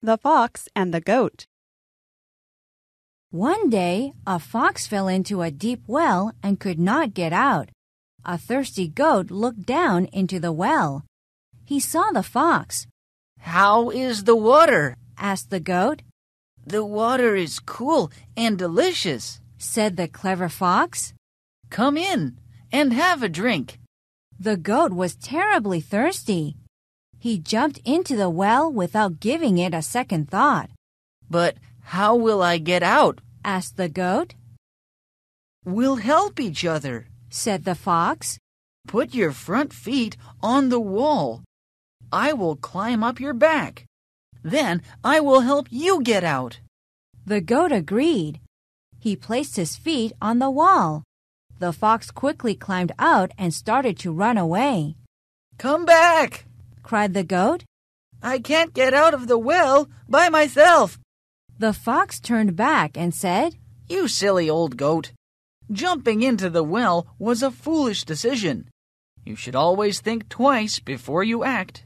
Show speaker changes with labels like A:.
A: The Fox and the Goat. One day, a fox fell into a deep well and could not get out. A thirsty goat looked down into the well. He saw the fox. How is the water? asked the goat. The water is cool and delicious, said the clever fox. Come in and have a drink. The goat was terribly thirsty. He jumped into the well without giving it a second thought. But how will I get out? asked the goat. We'll help each other, said the fox. Put your front feet on the wall. I will climb up your back. Then I will help you get out. The goat agreed. He placed his feet on the wall. The fox quickly climbed out and started to run away. Come back, cried the goat. I can't get out of the well by myself. The fox turned back and said, You silly old goat. Jumping into the well was a foolish decision. You should always think twice before you act.